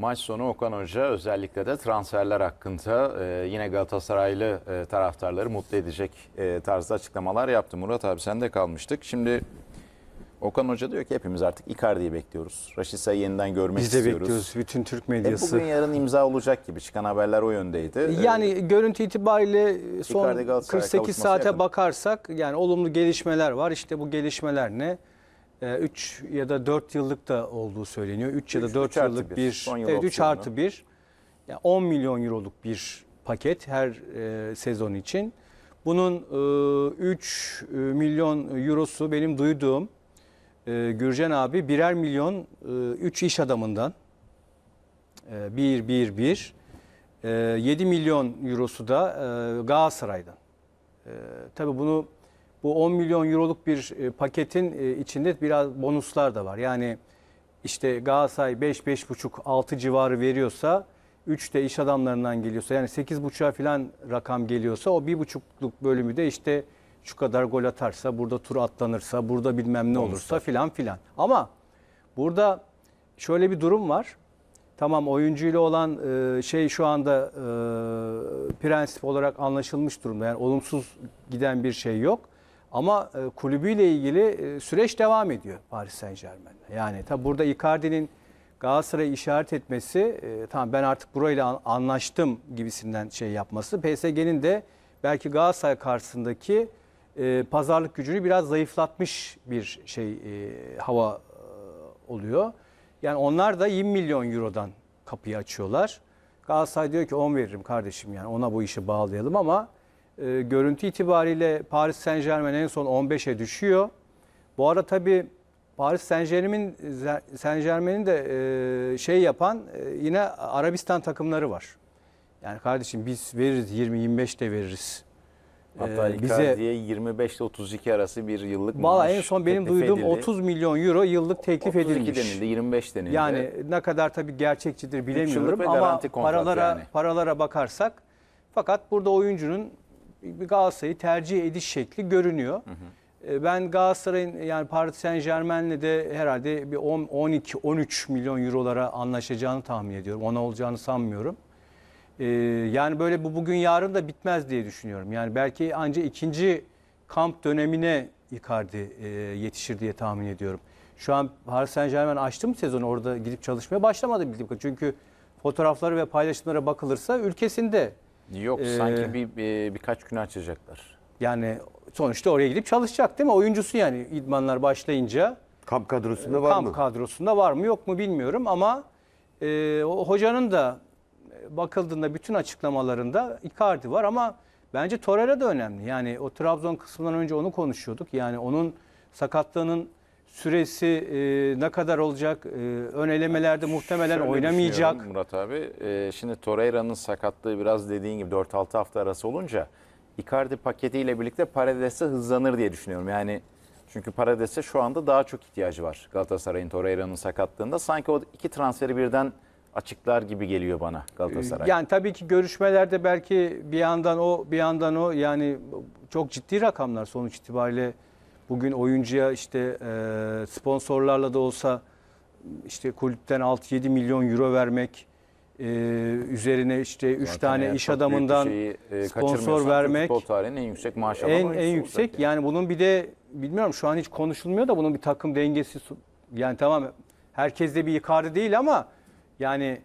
Maç sonu Okan Hoca özellikle de transferler hakkında e, yine Galatasaraylı e, taraftarları mutlu edecek e, tarzda açıklamalar yaptı. Murat abi sen de kalmıştık. Şimdi Okan Hoca diyor ki hepimiz artık Icardi'yi bekliyoruz. Raşisa'yı yeniden görmek istiyoruz. Biz de bekliyoruz. Bütün Türk e, medyası. E bugün yarın imza olacak gibi çıkan haberler o yöndeydi. E, yani ee, görüntü itibariyle son 48 saate yakın. bakarsak yani olumlu gelişmeler var. İşte bu gelişmeler ne? 3 ee, ya da 4 yıllık da olduğu söyleniyor. 3 ya da 4 yıllık bir, bir evet, 3 artı 1 yani 10 milyon euroluk bir paket her e, sezon için. Bunun e, 3 e, milyon eurosu benim duyduğum e, Gürcan abi birer milyon e, 3 iş adamından e, 1 1 1 e, 7 milyon eurosu da e, Galatasaray'dan. E, tabii bunu bu 10 milyon euroluk bir e, paketin e, içinde biraz bonuslar da var. Yani işte Galatasaray 5 buçuk, 6 civarı veriyorsa 3 de iş adamlarından geliyorsa yani 8 8,5'a falan rakam geliyorsa o buçukluk bölümü de işte şu kadar gol atarsa, burada tur atlanırsa, burada bilmem ne olursa, filan filan. Ama burada şöyle bir durum var. Tamam oyuncuyla olan e, şey şu anda e, prensip olarak anlaşılmış durumda. Yani olumsuz giden bir şey yok. Ama e, kulübüyle ilgili e, süreç devam ediyor Paris Saint Germain'de. Yani tabi burada Icardi'nin Galatasaray'ı işaret etmesi, e, tamam ben artık burayla anlaştım gibisinden şey yapması. PSG'nin de belki Galatasaray karşısındaki e, pazarlık gücünü biraz zayıflatmış bir şey e, hava e, oluyor. Yani onlar da 20 milyon eurodan kapıyı açıyorlar. Galatasaray diyor ki 10 veririm kardeşim yani ona bu işi bağlayalım ama e, görüntü itibariyle Paris Saint Germain en son 15'e düşüyor. Bu arada tabii Paris Saint Germain'in Saint Germain'in de e, şey yapan e, yine Arabistan takımları var. Yani kardeşim biz veririz 20-25 de veririz. E, Hatta ee, bize diye 25 ile 32 arası bir yıllık Valla en son benim duyduğum edildi. 30 milyon euro yıllık teklif 32 edilmiş. 32 denildi, 25 denildi. Yani ne kadar tabii gerçekçidir bilemiyorum ama paralara yani. paralara bakarsak fakat burada oyuncunun Galatasaray'ı tercih ediş şekli görünüyor. Hı hı. E, ben Galatasaray'ın yani Paris Saint Germain'le de herhalde bir 10, 12, 13 milyon eurolara anlaşacağını tahmin ediyorum. Ona olacağını sanmıyorum. Ee, yani böyle bu bugün yarın da bitmez diye düşünüyorum. Yani belki ancak ikinci kamp dönemine Icardi e, yetişir diye tahmin ediyorum. Şu an Paris Saint Germain açtı mı sezonu orada gidip çalışmaya başlamadı bildiğim kadarıyla. Çünkü fotoğrafları ve paylaşımlara bakılırsa ülkesinde Yok ee, sanki bir, bir birkaç gün açacaklar. Yani sonuçta oraya gidip çalışacak değil mi? Oyuncusu yani idmanlar başlayınca. Kamp kadrosunda var kamp mı? Kamp kadrosunda var mı yok mu bilmiyorum ama e, o hocanın da bakıldığında bütün açıklamalarında Icardi var ama bence Torreira da önemli. Yani o Trabzon kısmından önce onu konuşuyorduk. Yani onun sakatlığının süresi e, ne kadar olacak? E, ön elemelerde muhtemelen Şöyle oynamayacak. Murat abi, e, şimdi Torreira'nın sakatlığı biraz dediğin gibi 4-6 hafta arası olunca Icardi paketiyle birlikte Paredes'e hızlanır diye düşünüyorum. Yani çünkü Paredes'e şu anda daha çok ihtiyacı var Galatasaray'ın Torreira'nın sakatlığında. Sanki o iki transferi birden açıklar gibi geliyor bana Galatasaray. Yani tabii ki görüşmelerde belki bir yandan o bir yandan o yani çok ciddi rakamlar sonuç itibariyle Bugün oyuncuya işte e, sponsorlarla da olsa işte kulüpten 6-7 milyon euro vermek, e, üzerine işte 3 tane yani iş adamından şeyi, e, sponsor vermek Futbol tarihinin en yüksek maaş alan en en yüksek. yani. Yani bunun bir de bilmiyorum şu an hiç konuşulmuyor da bunun bir takım dengesi yani tamam herkes de bir yukarı değil ama yani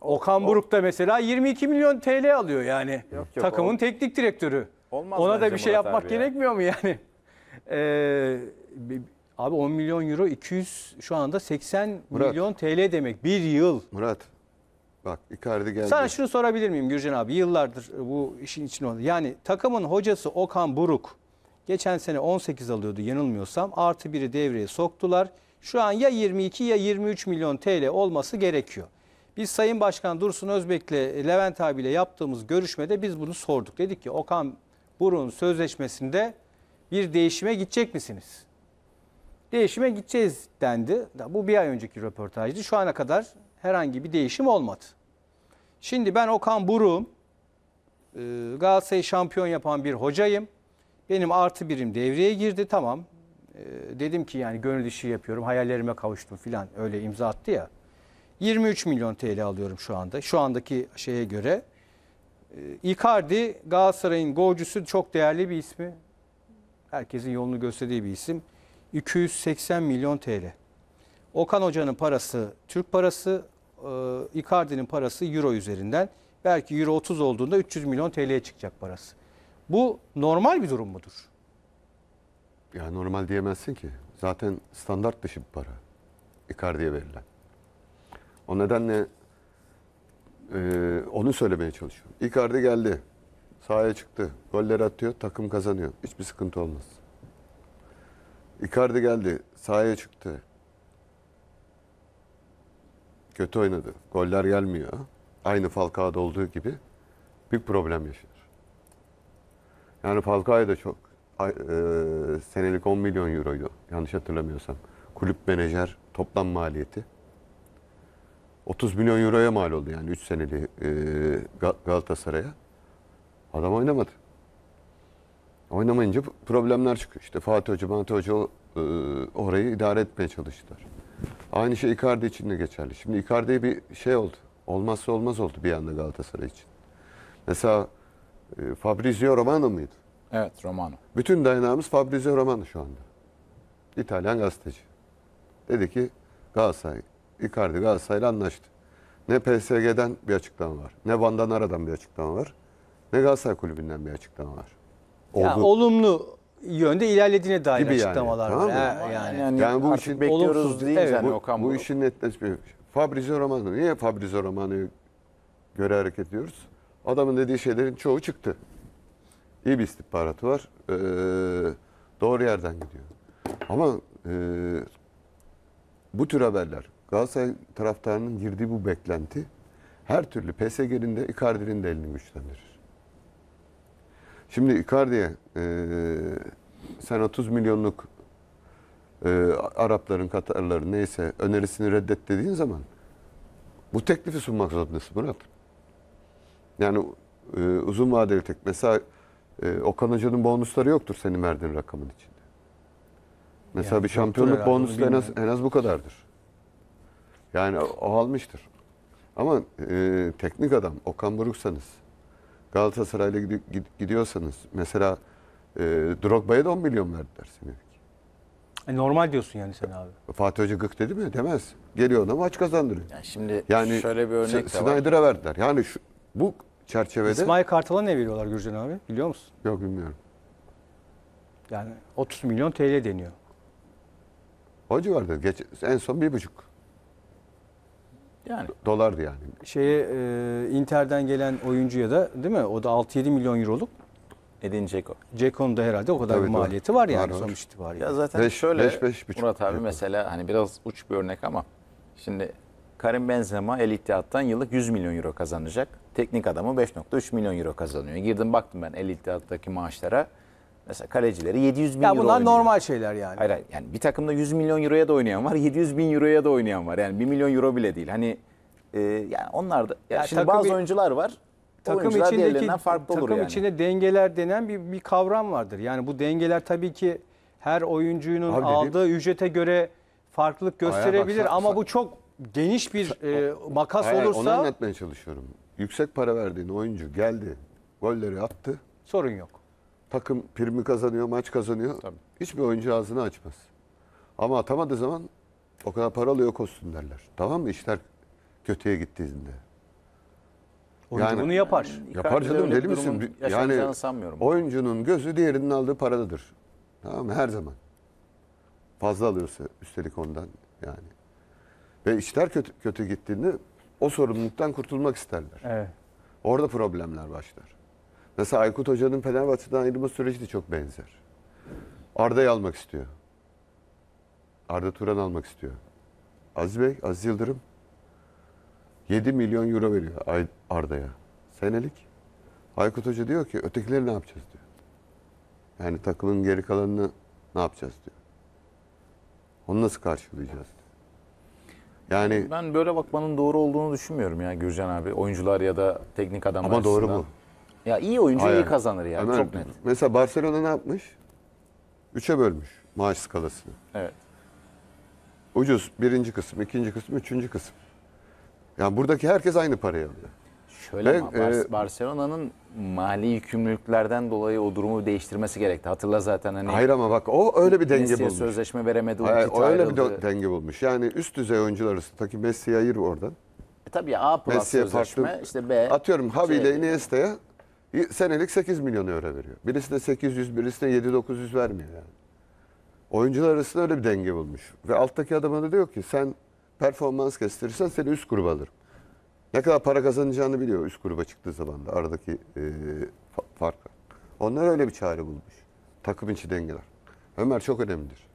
Okan Buruk da mesela 22 milyon TL alıyor yani. yok, takımın o- teknik direktörü. Olmaz Ona da bir şey Murat yapmak ya. gerekmiyor mu yani? Ee, abi 10 milyon euro 200 şu anda 80 Murat. milyon TL demek. Bir yıl. Murat bak Icardi geldi. Sana şunu sorabilir miyim Gürcan abi? Yıllardır bu işin içinde oldu. Yani takımın hocası Okan Buruk geçen sene 18 alıyordu yanılmıyorsam. Artı biri devreye soktular. Şu an ya 22 ya 23 milyon TL olması gerekiyor. Biz Sayın Başkan Dursun Özbek'le Levent abiyle yaptığımız görüşmede biz bunu sorduk. Dedik ki Okan Buruk'un sözleşmesinde bir değişime gidecek misiniz? Değişime gideceğiz dendi. Bu bir ay önceki röportajdı. Şu ana kadar herhangi bir değişim olmadı. Şimdi ben Okan Buruğum, ee, Galatasaray'ı şampiyon yapan bir hocayım. Benim artı birim devreye girdi. Tamam ee, dedim ki yani gönül işi yapıyorum. Hayallerime kavuştum filan. Öyle imza attı ya. 23 milyon TL alıyorum şu anda. Şu andaki şeye göre. Ee, Icardi Galatasaray'ın golcüsü çok değerli bir ismi herkesin yolunu gösterdiği bir isim. 280 milyon TL. Okan Hoca'nın parası Türk parası, e, Icardi'nin parası Euro üzerinden. Belki Euro 30 olduğunda 300 milyon TL'ye çıkacak parası. Bu normal bir durum mudur? Ya normal diyemezsin ki. Zaten standart dışı bir para. Icardi'ye verilen. O nedenle e, onu söylemeye çalışıyorum. Icardi geldi. Sahaya çıktı. goller atıyor. Takım kazanıyor. Hiçbir sıkıntı olmaz. Icardi geldi. Sahaya çıktı. Kötü oynadı. Goller gelmiyor. Aynı Falcao'da olduğu gibi bir problem yaşıyor. Yani Falcao'ya da çok e, senelik 10 milyon euroydu. Yanlış hatırlamıyorsam. Kulüp menajer toplam maliyeti. 30 milyon euroya mal oldu yani 3 seneli e, Galatasaray'a. Adam oynamadı. Oynamayınca problemler çıkıyor. İşte Fatih Hoca, Mantı Hoca e, orayı idare etmeye çalıştılar. Aynı şey Icardi için de geçerli. Şimdi Icardi'ye bir şey oldu. Olmazsa olmaz oldu bir anda Galatasaray için. Mesela e, Fabrizio Romano mıydı? Evet, Romano. Bütün dayanağımız Fabrizio Romano şu anda. İtalyan gazeteci. Dedi ki Galatasaray, Icardi Galatasaray'la anlaştı. Ne PSG'den bir açıklama var, ne Vandanara'dan bir açıklama var. Ne Galatasaray Kulübü'nden bir açıklama var. Oldu. Ya, olumlu yönde ilerlediğine dair Gibi açıklamalar tamam var. mı? Yani, yani, yani, bu işin bekliyoruz değil evet. yani bu, hani Okan Bu işin netleşmiyor. Şey. Fabrizio Romano. Niye Fabrizio Romano'yu göre hareket ediyoruz? Adamın dediği şeylerin çoğu çıktı. İyi bir istihbaratı var. Ee, doğru yerden gidiyor. Ama e, bu tür haberler Galatasaray taraftarının girdiği bu beklenti her türlü PSG'nin de Icardi'nin de elini güçlendirir. Şimdi Icardi'ye e, sen 30 milyonluk e, Arapların, Katarların neyse önerisini reddet dediğin zaman bu teklifi sunmak zorundasın Murat. Yani e, uzun vadeli tek. Mesela e, Okan Hoca'nın bonusları yoktur senin verdiğin rakamın içinde. Mesela yani bir şampiyonluk bonusu en az, en az bu kadardır. Yani o, o almıştır. Ama e, teknik adam Okan Buruksanız Galatasaray'la gidi- gidiyorsanız mesela e, Drogba'ya da 10 milyon verdiler senelik. E, normal diyorsun yani sen abi. Fatih Hoca gık dedi mi? Demez. Geliyor ona maç kazandırıyor. Yani şimdi Yani şöyle bir örnek S- de var. verdiler. Yani şu, bu çerçevede İsmail Kartal'a ne veriyorlar Gürcan abi biliyor musun? yok bilmiyorum. Yani 30 milyon TL deniyor. O civarda. Geç, en son bir buçuk. Yani dolardı yani. Şeye e, Inter'den gelen oyuncuya da değil mi? O da 6-7 milyon euroluk. Edin Ceko. Ceko'nun da herhalde o kadar Tabii bir maliyeti doğru. var yani Var, var. sonuç itibariyle. Ya zaten Beş- şöyle beş, beş buçuk Murat abi yapıyor. mesela hani biraz uç bir örnek ama şimdi Karim Benzema El İttihat'tan yıllık 100 milyon euro kazanacak. Teknik adamı 5.3 milyon euro kazanıyor. Girdim baktım ben El İttihat'taki maaşlara. Mesela kalecileri 700 bin ya euro bunlar oynuyor. normal şeyler yani. Hayır, hayır yani bir takımda 100 milyon euroya da oynayan var, 700 bin euroya da oynayan var. Yani 1 milyon euro bile değil. Hani e, yani onlar da ya, ya şimdi bazı bir, oyuncular var. Takım içindeki farklı takım olur yani. içinde dengeler denen bir bir kavram vardır. Yani bu dengeler tabii ki her oyuncunun Abi aldığı dedim. ücrete göre farklılık gösterebilir bak, ama sen, bu çok geniş bir e, makas hayır, olursa onu anlatmaya çalışıyorum. Yüksek para verdiğin oyuncu geldi, golleri attı. Sorun yok takım primi kazanıyor, maç kazanıyor. Tabii. Hiçbir oyuncu ağzını açmaz. Ama atamadığı zaman o kadar para alıyor olsun derler. Tamam mı? İşler kötüye gittiğinde. Oyuncu yani, bunu yapar. Yapar canım deli misin? Yani sanmıyorum. oyuncunun gözü diğerinin aldığı paradadır. Tamam mı? Her zaman. Fazla alıyorsa üstelik ondan yani. Ve işler kötü, kötü gittiğinde o sorumluluktan kurtulmak isterler. Evet. Orada problemler başlar. Mesela Aykut Hoca'nın Fenerbahçe'den ayrılma süreci de çok benzer. Arda'yı almak istiyor. Arda Turan almak istiyor. Aziz Bey, Aziz Yıldırım 7 milyon euro veriyor Arda'ya. Senelik. Aykut Hoca diyor ki ötekileri ne yapacağız diyor. Yani takımın geri kalanını ne yapacağız diyor. Onu nasıl karşılayacağız diyor. Yani ben böyle bakmanın doğru olduğunu düşünmüyorum ya Gürcan abi. Oyuncular ya da teknik adamlar Ama doğru bu. Ya iyi oyuncu Aynen. iyi kazanır yani Hemen- çok net. Mesela Barcelona ne yapmış? Üçe bölmüş maaş skalasını. Evet. Ucuz birinci kısım, ikinci kısım, üçüncü kısım. Yani buradaki herkes aynı parayı alıyor. Şöyle Ve, ama Bar- e, Barcelona'nın mali yükümlülüklerden dolayı o durumu değiştirmesi gerekti. Hatırla zaten hani Hayır ama bak o öyle bir denge Messi'ye bulmuş. sözleşme veremedi. Hayır, o öyle bir denge bulmuş. Yani üst düzey oyuncular arasındaki Messi'yi ayır oradan. E tabii A plus sözleşme işte B. Atıyorum Havi ile Şey, Iniesta'ya Senelik 8 milyon euro veriyor. Birisi de 800, birisi de 7-900 vermiyor yani. Oyuncular arasında öyle bir denge bulmuş. Ve alttaki adama da diyor ki sen performans gösterirsen seni üst gruba alırım. Ne kadar para kazanacağını biliyor üst gruba çıktığı zaman da aradaki e, farkı. Onlar öyle bir çare bulmuş. Takım içi dengeler. Ömer çok önemlidir.